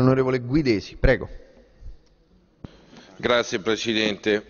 Onorevole Guidesi, prego. Grazie Presidente.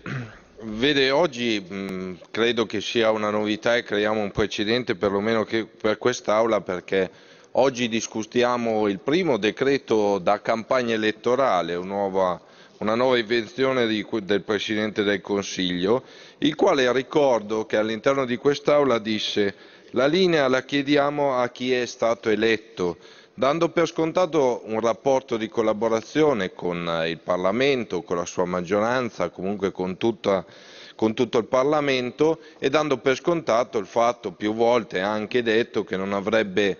Vede, oggi mh, credo che sia una novità e creiamo un precedente perlomeno per quest'Aula perché oggi discutiamo il primo decreto da campagna elettorale, una nuova, una nuova invenzione di, del Presidente del Consiglio, il quale ricordo che all'interno di quest'Aula disse la linea la chiediamo a chi è stato eletto dando per scontato un rapporto di collaborazione con eh, il Parlamento, con la sua maggioranza, comunque con, tutta, con tutto il Parlamento e dando per scontato il fatto più volte anche detto che non avrebbe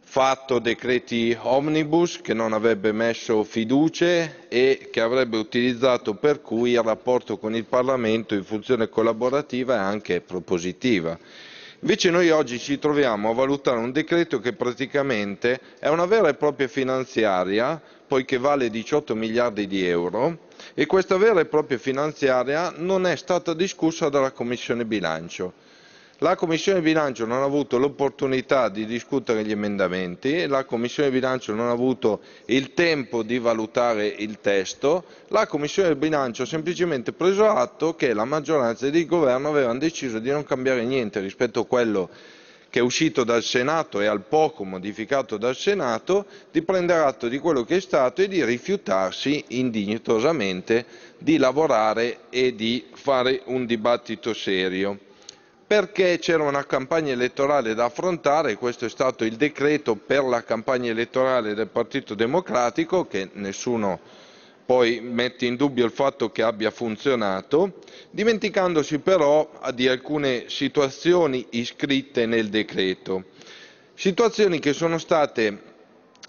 fatto decreti omnibus, che non avrebbe messo fiducia e che avrebbe utilizzato per cui il rapporto con il Parlamento in funzione collaborativa e anche propositiva. Invece noi oggi ci troviamo a valutare un decreto che praticamente è una vera e propria finanziaria, poiché vale 18 miliardi di euro, e questa vera e propria finanziaria non è stata discussa dalla Commissione bilancio. La Commissione bilancio non ha avuto l'opportunità di discutere gli emendamenti, la Commissione bilancio non ha avuto il tempo di valutare il testo, la Commissione bilancio ha semplicemente preso atto che la maggioranza ed il governo avevano deciso di non cambiare niente rispetto a quello che è uscito dal Senato e al poco modificato dal Senato, di prendere atto di quello che è stato e di rifiutarsi indignitosamente di lavorare e di fare un dibattito serio perché c'era una campagna elettorale da affrontare, questo è stato il decreto per la campagna elettorale del Partito Democratico, che nessuno poi mette in dubbio il fatto che abbia funzionato, dimenticandosi però di alcune situazioni iscritte nel decreto, situazioni che sono state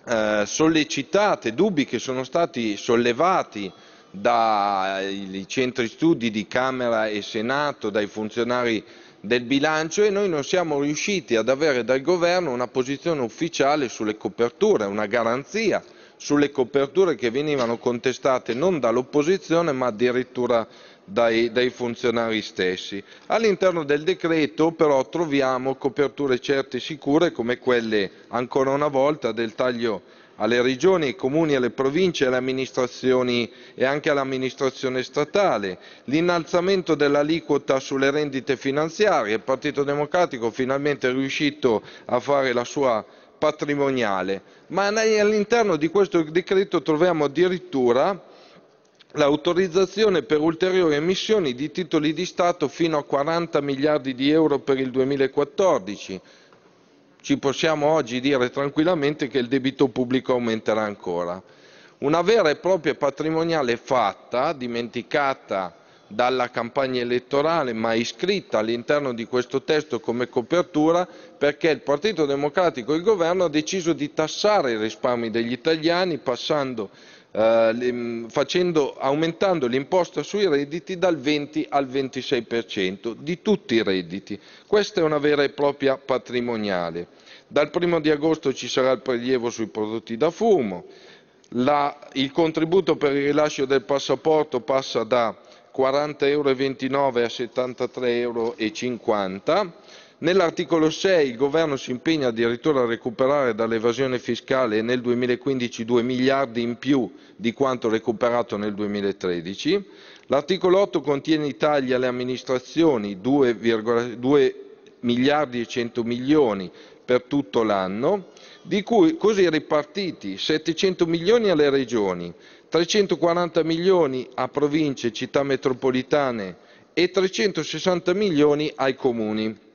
eh, sollecitate, dubbi che sono stati sollevati dai centri studi di Camera e Senato, dai funzionari del bilancio e noi non siamo riusciti ad avere dal governo una posizione ufficiale sulle coperture, una garanzia sulle coperture che venivano contestate non dall'opposizione ma addirittura dai, dai, funzionari stessi. All'interno del decreto però troviamo coperture certe e sicure come quelle ancora una volta del taglio alle regioni, ai comuni, alle province e anche all'amministrazione statale, l'innalzamento dell'aliquota sulle rendite finanziarie. Il Partito Democratico finalmente è riuscito a fare la sua patrimoniale, ma all'interno di questo decreto troviamo addirittura l'autorizzazione per ulteriori emissioni di titoli di Stato fino a 40 miliardi di euro per il 2014, ci possiamo oggi dire tranquillamente che il debito pubblico aumenterà ancora. Una vera e propria patrimoniale fatta, dimenticata dalla campagna elettorale ma iscritta all'interno di questo testo come copertura perché il Partito Democratico e il Governo hanno deciso di tassare i risparmi degli italiani passando eh, mm, facendo, aumentando l'imposta sui redditi dal 20 al 26% di tutti i redditi. Questa è una vera e propria patrimoniale. Dal 1 di agosto ci sarà il prelievo sui prodotti da fumo, la, il contributo per il rilascio del passaporto passa da 40,29 euro a 73,50 euro Nell'articolo 6 il Governo si impegna addirittura a recuperare dall'evasione fiscale nel 2015 2 miliardi in più di quanto recuperato nel 2013. L'articolo 8 contiene i tagli alle amministrazioni 2 miliardi e 100 milioni per tutto l'anno, di cui così ripartiti 700 milioni alle regioni, 340 milioni a province, e città metropolitane e 360 milioni ai comuni.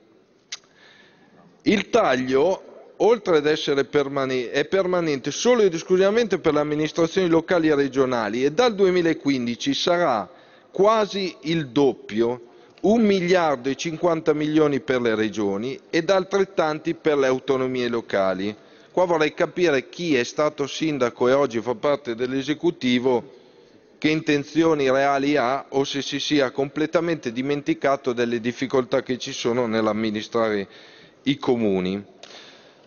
Il taglio, oltre ad essere permane- è permanente solo ed esclusivamente per le amministrazioni locali e regionali e dal 2015 sarà quasi il doppio, 1 miliardo e 50 milioni per le regioni ed altrettanti per le autonomie locali. Qua vorrei capire chi è stato sindaco e oggi fa parte dell'esecutivo che intenzioni reali ha o se si sia completamente dimenticato delle difficoltà che ci sono nell'amministrare i comuni.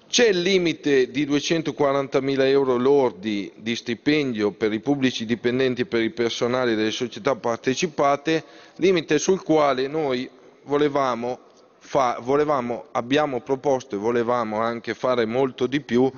C'è il limite di 240.000 euro lordi di stipendio per i pubblici dipendenti e per il personale delle società partecipate, limite sul quale noi volevamo, fa, volevamo, abbiamo proposto e volevamo anche fare molto di più,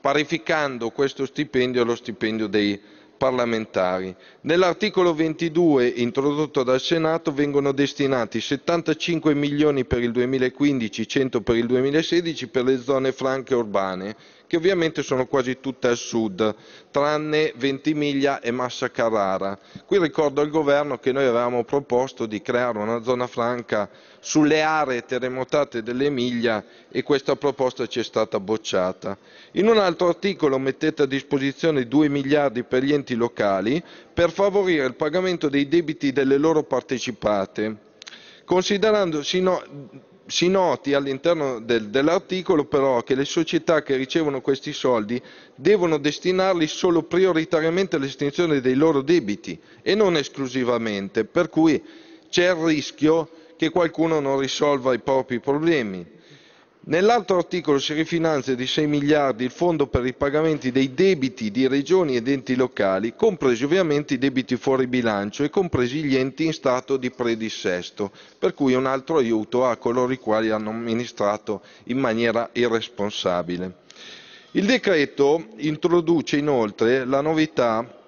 parificando questo stipendio allo stipendio dei parlamentari. Nell'articolo 22, introdotto dal Senato, vengono destinati 75 milioni per il 2015 e 100 per il 2016 per le zone franche urbane, che ovviamente sono quasi tutte al sud, tranne Ventimiglia e Massa Carrara. Qui ricordo al governo che noi avevamo proposto di creare una zona franca sulle aree terremotate dell'Emilia e questa proposta ci è stata bocciata. In un altro articolo mettete a disposizione 2 miliardi per gli enti locali per favorire il pagamento dei debiti delle loro partecipate considerando sino, si noti all'interno del, dell'articolo però che le società che ricevono questi soldi devono destinarli solo prioritariamente all'estinzione dei loro debiti e non esclusivamente, per cui c'è il rischio che qualcuno non risolva i propri problemi nell'altro articolo si rifinanzia di 6 miliardi il fondo per i pagamenti dei debiti di regioni ed enti locali, compresi ovviamente i debiti fuori bilancio e compresi gli enti in stato di predissesto, per cui un altro aiuto a coloro i quali hanno amministrato in maniera irresponsabile. Il decreto introduce inoltre la novità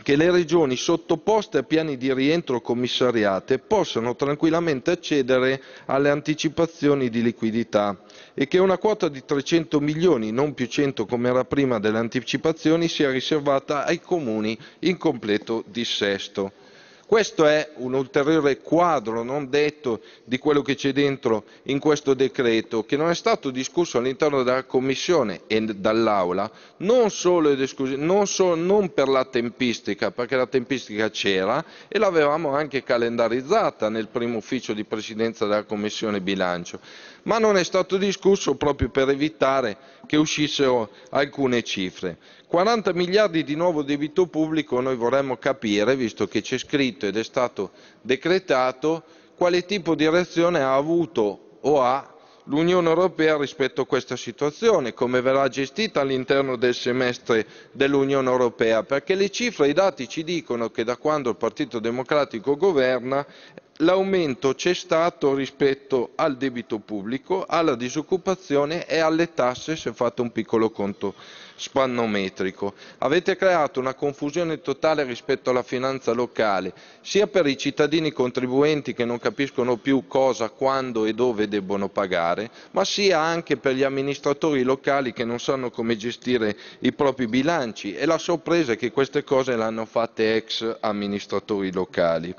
che le regioni sottoposte a piani di rientro commissariate possano tranquillamente accedere alle anticipazioni di liquidità e che una quota di 300 milioni, non più 100 come era prima delle anticipazioni, sia riservata ai comuni in completo dissesto. Questo è un ulteriore quadro non detto di quello che c'è dentro in questo decreto, che non è stato discusso all'interno della Commissione e dall'Aula, non, non, so, non per la tempistica, perché la tempistica c'era e l'avevamo anche calendarizzata nel primo ufficio di presidenza della Commissione Bilancio, ma non è stato discusso proprio per evitare che uscissero alcune cifre. 40 miliardi di nuovo debito pubblico noi vorremmo capire, visto che c'è scritto detto ed è stato decretato quale tipo di reazione ha avuto o ha l'Unione Europea rispetto a questa situazione, come verrà gestita all'interno del semestre dell'Unione Europea, perché le cifre e i dati ci dicono che da quando il Partito Democratico governa l'aumento c'è stato rispetto al debito pubblico, alla disoccupazione e alle tasse se fate un piccolo conto spannometrico. Avete creato una confusione totale rispetto alla finanza locale, sia per i cittadini contribuenti che non capiscono più cosa, quando e dove debbono pagare, ma sia anche per gli amministratori locali che non sanno come gestire i propri bilanci e la sorpresa è che queste cose le hanno fatte ex amministratori locali.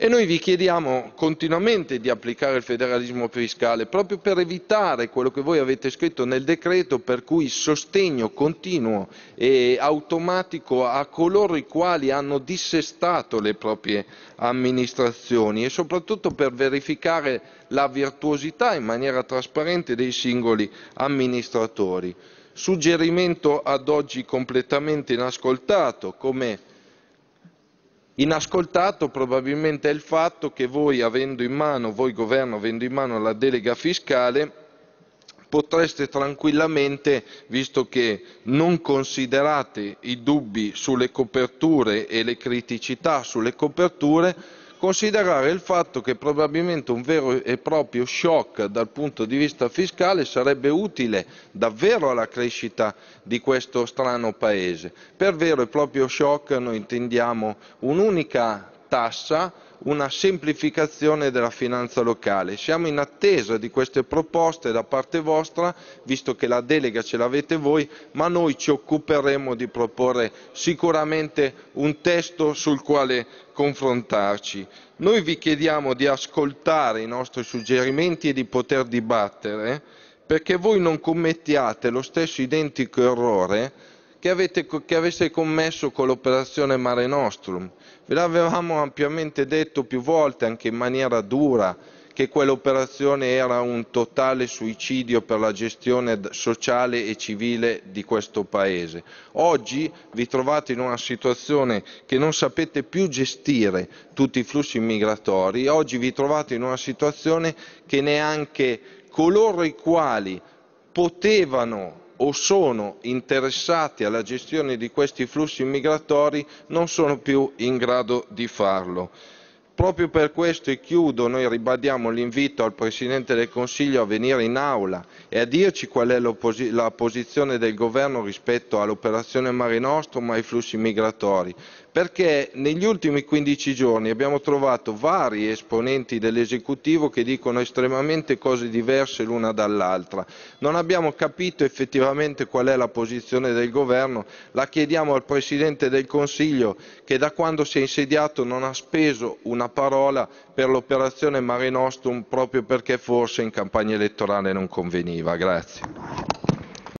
E noi vi chiediamo continuamente di applicare il federalismo fiscale proprio per evitare quello che voi avete scritto nel decreto per cui sostegno continuo e automatico a coloro i quali hanno dissestato le proprie amministrazioni e soprattutto per verificare la virtuosità in maniera trasparente dei singoli amministratori. Suggerimento ad oggi completamente inascoltato come Inascoltato probabilmente è il fatto che voi avendo in mano, voi governo avendo in mano la delega fiscale, potreste tranquillamente, visto che non considerate i dubbi sulle coperture e le criticità sulle coperture, considerare il fatto che probabilmente un vero e proprio shock dal punto di vista fiscale sarebbe utile davvero alla crescita di questo strano paese. Per vero e proprio shock noi intendiamo un'unica tassa una semplificazione della finanza locale. Siamo in attesa di queste proposte da parte vostra, visto che la delega ce l'avete voi, ma noi ci occuperemo di proporre sicuramente un testo sul quale confrontarci. Noi vi chiediamo di ascoltare i nostri suggerimenti e di poter dibattere, perché voi non commettiate lo stesso identico errore che, avete, che avesse commesso con l'operazione Mare Nostrum. Ve l'avevamo ampiamente detto più volte, anche in maniera dura, che quell'operazione era un totale suicidio per la gestione sociale e civile di questo Paese. Oggi vi trovate in una situazione che non sapete più gestire tutti i flussi migratori, oggi vi trovate in una situazione che neanche coloro i quali potevano o sono interessati alla gestione di questi flussi migratori non sono più in grado di farlo. Proprio per questo, e chiudo, noi ribadiamo l'invito al Presidente del Consiglio a venire in aula e a dirci qual è la posizione del Governo rispetto all'operazione Mare Nostrum e ai flussi migratori, perché negli ultimi 15 giorni abbiamo trovato vari esponenti dell'esecutivo che dicono estremamente cose diverse l'una dall'altra. Non abbiamo capito effettivamente qual è la posizione del governo, la chiediamo al Presidente del Consiglio che da quando si è insediato non ha speso una parola per l'operazione Mare Nostrum proprio perché forse in campagna elettorale non conveniva. Grazie.